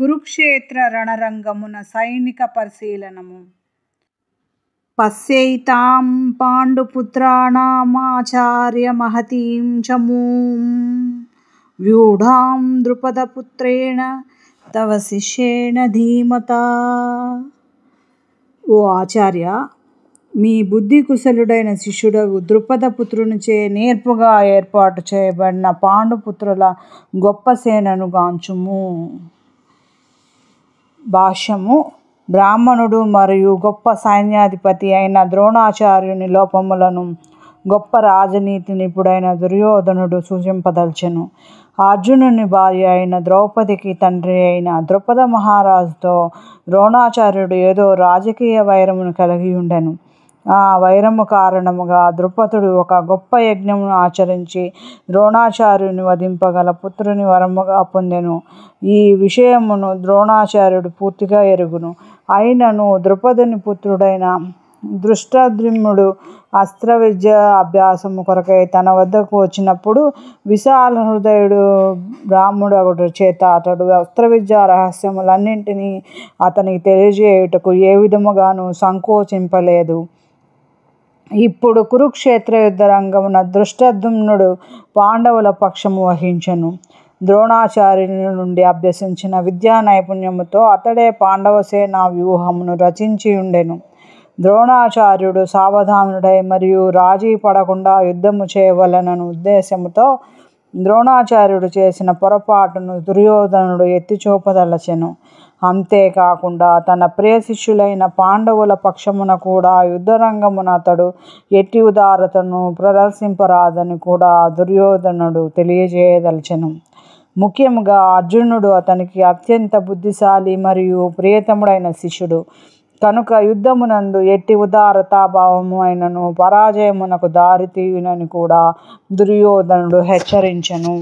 కురుక్షేత్ర రణరంగమున సైనిక పరిశీలనము పశ్యైతాం పాండుపుత్రాణమాచార్య మహతీం చమూ వ్యూఢాం ద్రుపదపుత్రేణ తవ శిష్యేణ ధీమత ఓ ఆచార్య మీ బుద్ధి కుశలుడైన శిష్యుడవు ద్రుపదపుత్రునిచే నేర్పుగా ఏర్పాటు చేయబడిన పాండుపుత్రుల గొప్ప సేనను గాంచుము భాష్యము బ్రాహ్మణుడు మరియు గొప్ప సైన్యాధిపతి అయిన ద్రోణాచార్యుని లోపములను గొప్ప రాజనీతి నిపుడైన దుర్యోధనుడు సూచింపదల్చెను అర్జునుని భార్య అయిన ద్రౌపదికి తండ్రి అయిన ద్రుపద మహారాజుతో ద్రోణాచార్యుడు ఏదో రాజకీయ వైరమును కలిగి ఉండెను వైరము కారణముగా ద్రుపదుడు ఒక గొప్ప యజ్ఞమును ఆచరించి ద్రోణాచార్యుని వధింపగల పుత్రుని వరముగా పొందెను ఈ విషయమును ద్రోణాచార్యుడు పూర్తిగా ఎరుగును అయినను ద్రుపదుని పుత్రుడైన దృష్టద్రుమ్యుడు అస్త్ర విద్య అభ్యాసము కొరకై తన వద్దకు వచ్చినప్పుడు విశాల హృదయుడు బ్రాహ్ముడు ఒకటి చేత అతడు అస్త్ర విద్య రహస్యములన్నింటినీ అతనికి తెలియజేయుటకు ఏ విధముగాను సంకోచింపలేదు ఇప్పుడు కురుక్షేత్ర యుద్ధ రంగమున దృష్టద్యుమ్నుడు పాండవుల పక్షము వహించను ద్రోణాచార్యుని నుండి అభ్యసించిన విద్యా నైపుణ్యముతో అతడే పాండవ సేనా వ్యూహమును రచించి ఉండెను ద్రోణాచార్యుడు సావధానుడై మరియు రాజీ పడకుండా యుద్ధము చేయవలనను ఉద్దేశముతో ద్రోణాచార్యుడు చేసిన పొరపాటును దుర్యోధనుడు ఎత్తిచూపదలచెను అంతేకాకుండా తన ప్రియ శిష్యులైన పాండవుల పక్షమున కూడా యుద్ధరంగమున అతడు ఎట్టి ఉదారతను ప్రదర్శింపరాదని కూడా దుర్యోధనుడు తెలియజేయదలచెను ముఖ్యంగా అర్జునుడు అతనికి అత్యంత బుద్ధిశాలి మరియు ప్రియతముడైన శిష్యుడు కనుక యుద్ధమునందు ఎట్టి ఉదారతాభావము అయినను పరాజయమునకు దారితీయునని కూడా దుర్యోధనుడు హెచ్చరించను